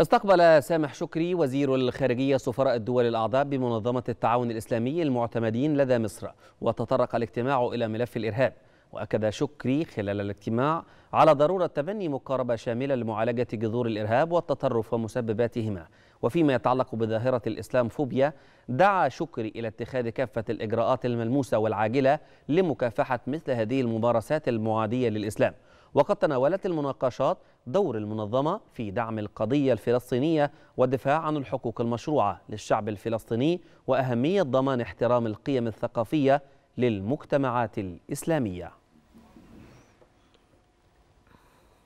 استقبل سامح شكري وزير الخارجية سفراء الدول الأعضاء بمنظمة التعاون الإسلامي المعتمدين لدى مصر وتطرق الاجتماع إلى ملف الإرهاب وأكد شكري خلال الاجتماع على ضرورة تبني مقاربة شاملة لمعالجة جذور الإرهاب والتطرف ومسبباتهما وفيما يتعلق بظاهرة الإسلام فوبيا دعا شكري إلى اتخاذ كافة الإجراءات الملموسة والعاجلة لمكافحة مثل هذه الممارسات المعادية للإسلام وقد تناولت المناقشات دور المنظمة في دعم القضية الفلسطينية والدفاع عن الحقوق المشروعة للشعب الفلسطيني وأهمية ضمان احترام القيم الثقافية للمجتمعات الإسلامية